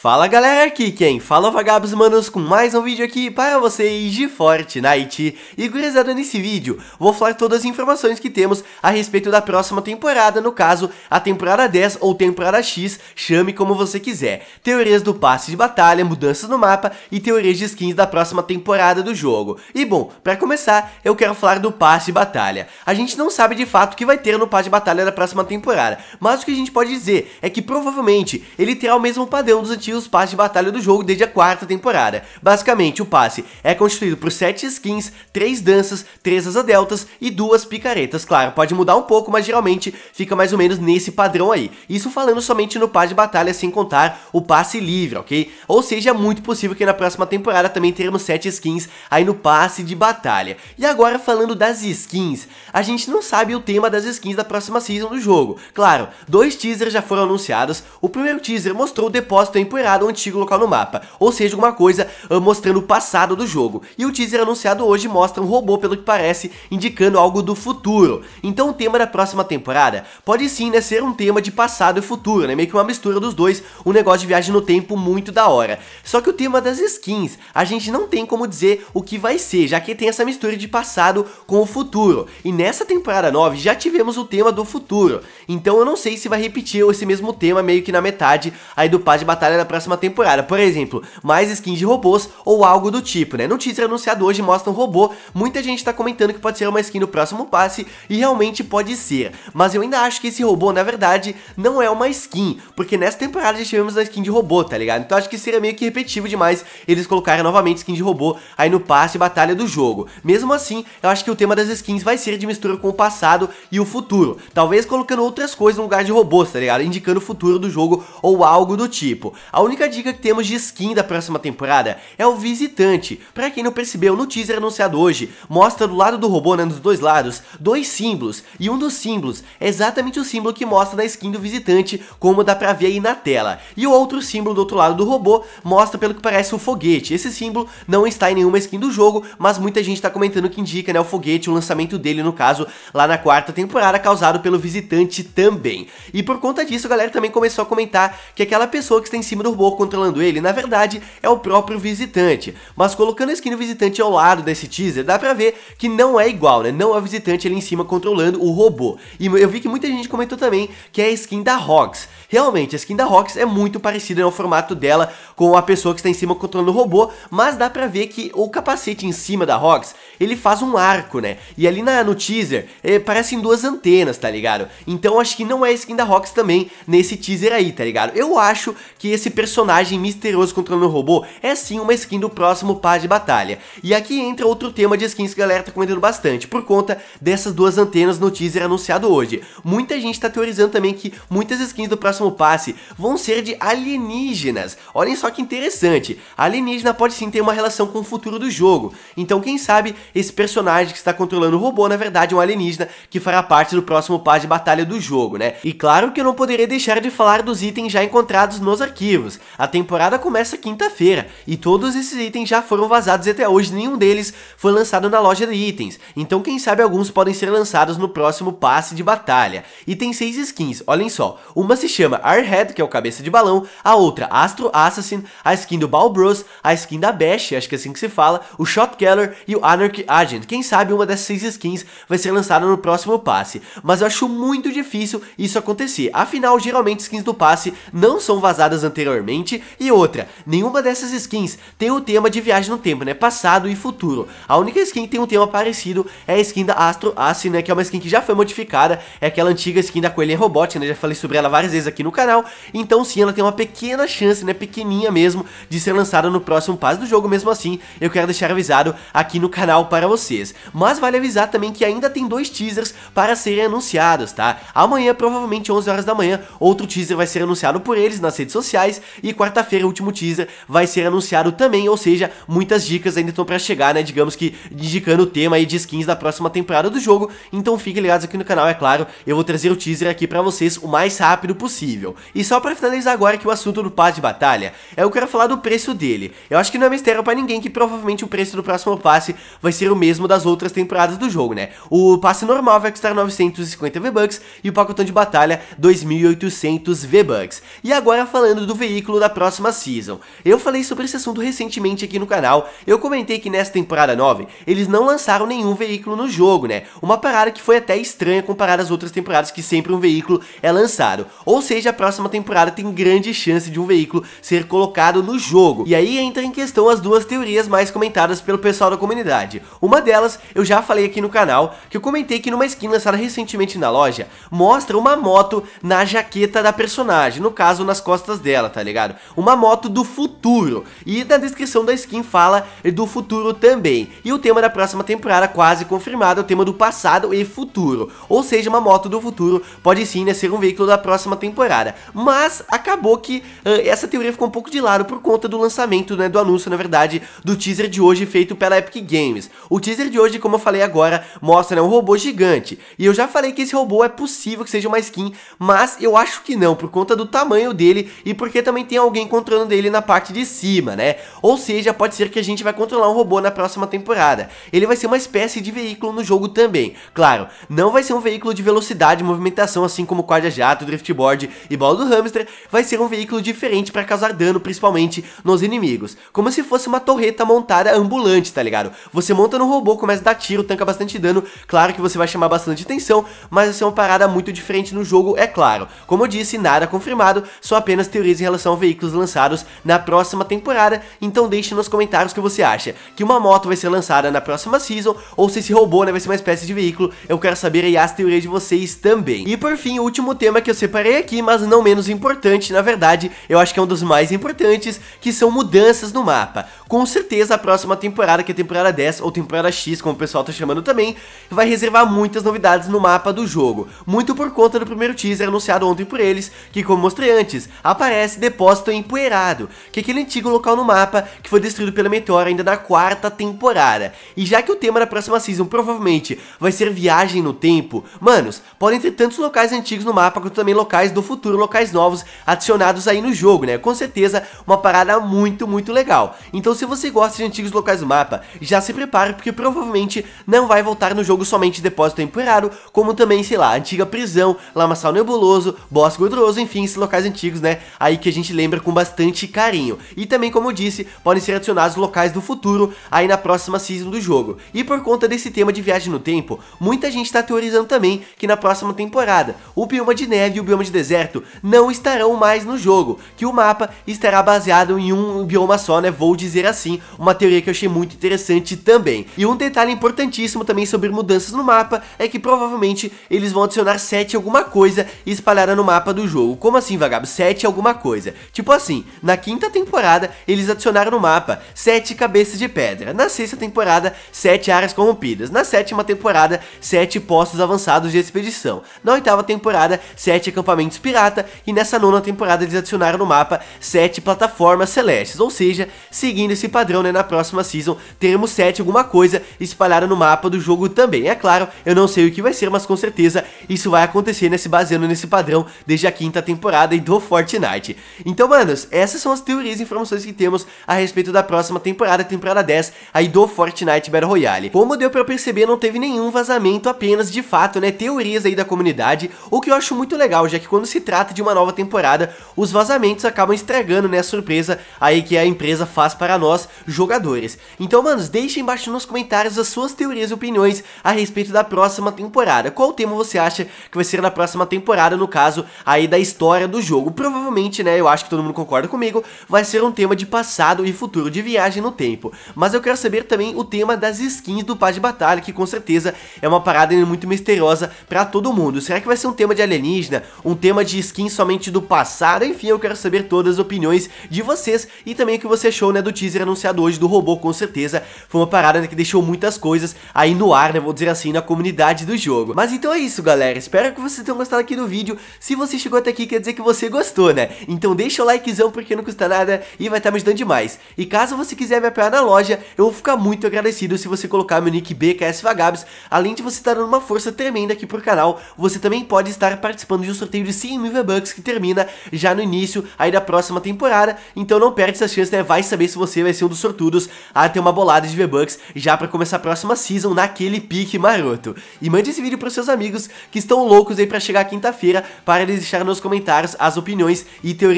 Fala galera, aqui quem fala é vagabos manos com mais um vídeo aqui para vocês de Fortnite E gurizada nesse vídeo, vou falar todas as informações que temos a respeito da próxima temporada No caso, a temporada 10 ou temporada X, chame como você quiser Teorias do passe de batalha, mudanças no mapa e teorias de skins da próxima temporada do jogo E bom, para começar, eu quero falar do passe de batalha A gente não sabe de fato o que vai ter no passe de batalha da próxima temporada Mas o que a gente pode dizer é que provavelmente ele terá o mesmo padrão dos antigos repetir os passes de batalha do jogo desde a quarta temporada. Basicamente, o passe é constituído por 7 skins, 3 danças, 3 asa deltas e duas picaretas. Claro, pode mudar um pouco, mas geralmente fica mais ou menos nesse padrão aí. Isso falando somente no passe de batalha, sem contar o passe livre, ok? Ou seja, é muito possível que na próxima temporada também teremos 7 skins aí no passe de batalha. E agora falando das skins, a gente não sabe o tema das skins da próxima season do jogo. Claro, dois teasers já foram anunciados, o primeiro teaser mostrou o depósito em recuperado um antigo local no mapa, ou seja, alguma coisa uh, mostrando o passado do jogo. E o teaser anunciado hoje mostra um robô, pelo que parece, indicando algo do futuro. Então o tema da próxima temporada pode sim, né, ser um tema de passado e futuro, né, meio que uma mistura dos dois, um negócio de viagem no tempo muito da hora. Só que o tema das skins, a gente não tem como dizer o que vai ser, já que tem essa mistura de passado com o futuro. E nessa temporada 9 já tivemos o tema do futuro, então eu não sei se vai repetir esse mesmo tema meio que na metade aí do pá de batalha próxima temporada. Por exemplo, mais skins de robôs ou algo do tipo, né? No teaser anunciado hoje mostra um robô, muita gente tá comentando que pode ser uma skin no próximo passe e realmente pode ser. Mas eu ainda acho que esse robô, na verdade, não é uma skin, porque nessa temporada já tivemos a skin de robô, tá ligado? Então acho que seria meio que repetitivo demais eles colocarem novamente skin de robô aí no passe e batalha do jogo. Mesmo assim, eu acho que o tema das skins vai ser de mistura com o passado e o futuro, talvez colocando outras coisas no lugar de robôs, tá ligado? Indicando o futuro do jogo ou algo do tipo. A única dica que temos de skin da próxima temporada é o visitante. Para quem não percebeu, no teaser anunciado hoje, mostra do lado do robô, né, nos dois lados, dois símbolos. E um dos símbolos é exatamente o símbolo que mostra na skin do visitante, como dá pra ver aí na tela. E o outro símbolo do outro lado do robô mostra pelo que parece um foguete. Esse símbolo não está em nenhuma skin do jogo, mas muita gente tá comentando que indica, né, o foguete, o lançamento dele, no caso, lá na quarta temporada, causado pelo visitante também. E por conta disso, a galera também começou a comentar que aquela pessoa que está em cima do robô controlando ele, na verdade, é o próprio visitante. Mas colocando a skin do visitante ao lado desse teaser, dá pra ver que não é igual, né? Não é o visitante ali em cima controlando o robô. E eu vi que muita gente comentou também que é a skin da Rox. Realmente, a skin da Rox é muito parecida no né, formato dela com a pessoa que está em cima controlando o robô, mas dá pra ver que o capacete em cima da Rox, ele faz um arco, né? E ali na, no teaser, é, parecem duas antenas, tá ligado? Então acho que não é a skin da Rox também nesse teaser aí, tá ligado? Eu acho que esse personagem misterioso controlando o robô é sim uma skin do próximo par de batalha. E aqui entra outro tema de skins que a galera tá comentando bastante, por conta dessas duas antenas no teaser anunciado hoje. Muita gente tá teorizando também que muitas skins do próximo passe vão ser de alienígenas. Olhem só que interessante, a alienígena pode sim ter uma relação com o futuro do jogo. Então quem sabe esse personagem que está controlando o robô na verdade é um alienígena que fará parte do próximo par de batalha do jogo, né? E claro que eu não poderia deixar de falar dos itens já encontrados nos arquivos. A temporada começa quinta-feira e todos esses itens já foram vazados até hoje, nenhum deles foi lançado na loja de itens. Então quem sabe alguns podem ser lançados no próximo passe de batalha. E tem seis skins, olhem só. Uma se chama Arhead, que é o cabeça de balão, a outra Astro Assassin, a skin do Bros, a skin da Bash, acho que é assim que se fala, o Shotkeller e o Anarchy Agent. Quem sabe uma dessas seis skins vai ser lançada no próximo passe. Mas eu acho muito difícil isso acontecer. Afinal, geralmente skins do passe não são vazadas anteriormente anteriormente. E outra, nenhuma dessas skins tem o tema de viagem no tempo, né? Passado e futuro. A única skin que tem um tema parecido é a skin da Astro Ace, né? Que é uma skin que já foi modificada, é aquela antiga skin da Coelhinha Robótica, né? Já falei sobre ela várias vezes aqui no canal. Então sim, ela tem uma pequena chance, né? Pequeninha mesmo, de ser lançada no próximo passo do jogo. Mesmo assim, eu quero deixar avisado aqui no canal para vocês. Mas vale avisar também que ainda tem dois teasers para serem anunciados, tá? Amanhã, provavelmente 11 horas da manhã, outro teaser vai ser anunciado por eles nas redes sociais e quarta-feira, o último teaser vai ser anunciado também, ou seja, muitas dicas ainda estão para chegar, né? Digamos que indicando o tema aí de skins da próxima temporada do jogo. Então fiquem ligados aqui no canal, é claro. Eu vou trazer o teaser aqui para vocês o mais rápido possível. E só para finalizar agora que o assunto do passe de batalha, é, eu quero falar do preço dele. Eu acho que não é mistério para ninguém que provavelmente o preço do próximo passe vai ser o mesmo das outras temporadas do jogo, né? O passe normal vai custar 950 V-Bucks e o pacotão de batalha 2.800 V-Bucks. E agora falando do veículo veículo da próxima season. Eu falei sobre esse assunto recentemente aqui no canal, eu comentei que nessa temporada 9, eles não lançaram nenhum veículo no jogo, né? Uma parada que foi até estranha comparada às outras temporadas que sempre um veículo é lançado. Ou seja, a próxima temporada tem grande chance de um veículo ser colocado no jogo. E aí entra em questão as duas teorias mais comentadas pelo pessoal da comunidade. Uma delas, eu já falei aqui no canal, que eu comentei que numa skin lançada recentemente na loja, mostra uma moto na jaqueta da personagem, no caso nas costas dela, tá? tá ligado? Uma moto do futuro. E na descrição da skin fala do futuro também. E o tema da próxima temporada, quase confirmado, é o tema do passado e futuro. Ou seja, uma moto do futuro pode sim né, ser um veículo da próxima temporada. Mas acabou que uh, essa teoria ficou um pouco de lado por conta do lançamento, né, do anúncio, na verdade, do teaser de hoje feito pela Epic Games. O teaser de hoje, como eu falei agora, mostra né, um robô gigante. E eu já falei que esse robô é possível que seja uma skin, mas eu acho que não, por conta do tamanho dele e porque também tem alguém controlando ele na parte de cima, né? Ou seja, pode ser que a gente vai controlar um robô na próxima temporada. Ele vai ser uma espécie de veículo no jogo também. Claro, não vai ser um veículo de velocidade e movimentação assim como o quadra-jato, driftboard e bola do hamster, vai ser um veículo diferente para causar dano principalmente nos inimigos. Como se fosse uma torreta montada ambulante, tá ligado? Você monta no robô, começa a dar tiro, tanca bastante dano, claro que você vai chamar bastante atenção, mas vai é uma parada muito diferente no jogo, é claro. Como eu disse, nada confirmado, só apenas teorias em relação são veículos lançados na próxima temporada, então deixe nos comentários o que você acha, que uma moto vai ser lançada na próxima season, ou se esse robô né, vai ser uma espécie de veículo, eu quero saber aí as teorias de vocês também. E por fim, o último tema que eu separei aqui, mas não menos importante, na verdade, eu acho que é um dos mais importantes, que são mudanças no mapa. Com certeza a próxima temporada, que é a temporada 10 ou temporada X, como o pessoal tá chamando também, vai reservar muitas novidades no mapa do jogo, muito por conta do primeiro teaser anunciado ontem por eles, que como mostrei antes, aparece depósito empoeirado, que é aquele antigo local no mapa que foi destruído pela meteora ainda na quarta temporada. E já que o tema da próxima season provavelmente vai ser viagem no tempo, manos, podem ter tantos locais antigos no mapa quanto também locais do futuro, locais novos adicionados aí no jogo, né? Com certeza uma parada muito, muito legal. Então se você gosta de antigos locais do mapa, já se prepare porque provavelmente não vai voltar no jogo somente depósito empoeirado, como também, sei lá, antiga prisão, lamaçal nebuloso, boss gorduroso, enfim, esses locais antigos, né? Aí que a gente gente lembra com bastante carinho. E também, como eu disse, podem ser adicionados locais do futuro aí na próxima season do jogo. E por conta desse tema de viagem no tempo, muita gente está teorizando também que na próxima temporada o bioma de neve e o bioma de deserto não estarão mais no jogo, que o mapa estará baseado em um bioma só, né? Vou dizer assim, uma teoria que eu achei muito interessante também. E um detalhe importantíssimo também sobre mudanças no mapa é que provavelmente eles vão adicionar 7 alguma coisa espalhada no mapa do jogo. Como assim, vagabundo? 7 alguma coisa coisa. Tipo assim, na quinta temporada eles adicionaram no mapa sete cabeças de pedra, na sexta temporada sete áreas corrompidas, na sétima temporada sete postos avançados de expedição, na oitava temporada sete acampamentos pirata e nessa nona temporada eles adicionaram no mapa sete plataformas celestes, ou seja, seguindo esse padrão né, na próxima season teremos sete alguma coisa espalhada no mapa do jogo também. É claro, eu não sei o que vai ser, mas com certeza isso vai acontecer nesse né, baseando nesse padrão desde a quinta temporada do Fortnite. Então, manos, essas são as teorias e informações que temos a respeito da próxima temporada, temporada 10, aí do Fortnite Battle Royale. Como deu pra perceber, não teve nenhum vazamento, apenas, de fato, né, teorias aí da comunidade, o que eu acho muito legal, já que quando se trata de uma nova temporada, os vazamentos acabam estragando, né, a surpresa aí que a empresa faz para nós, jogadores. Então, manos, deixem embaixo nos comentários as suas teorias e opiniões a respeito da próxima temporada. Qual tema você acha que vai ser na próxima temporada, no caso, aí da história do jogo? Provavelmente, né, eu acho que todo mundo concorda comigo, vai ser um tema de passado e futuro de viagem no tempo. Mas eu quero saber também o tema das skins do Paz de Batalha, que com certeza é uma parada muito misteriosa para todo mundo. Será que vai ser um tema de alienígena, um tema de skin somente do passado? Enfim, eu quero saber todas as opiniões de vocês e também o que você achou, né, do teaser anunciado hoje do robô, com certeza foi uma parada né, que deixou muitas coisas aí no ar, né, vou dizer assim, na comunidade do jogo. Mas então é isso, galera, espero que vocês tenham gostado aqui do vídeo, se você chegou até aqui quer dizer que você gostou, né? Então então deixa o likezão porque não custa nada e vai estar tá me ajudando demais. E caso você quiser me apoiar na loja, eu vou ficar muito agradecido se você colocar meu nick BKS é Vagabes. Além de você estar dando uma força tremenda aqui pro canal, você também pode estar participando de um sorteio de 100 mil V-Bucks que termina já no início aí da próxima temporada. Então não perde essa chance, né? Vai saber se você vai ser um dos sortudos a ter uma bolada de V-Bucks já para começar a próxima season naquele pique maroto. E mande esse vídeo pros seus amigos que estão loucos aí para chegar quinta-feira para eles deixarem nos comentários as opiniões e teorias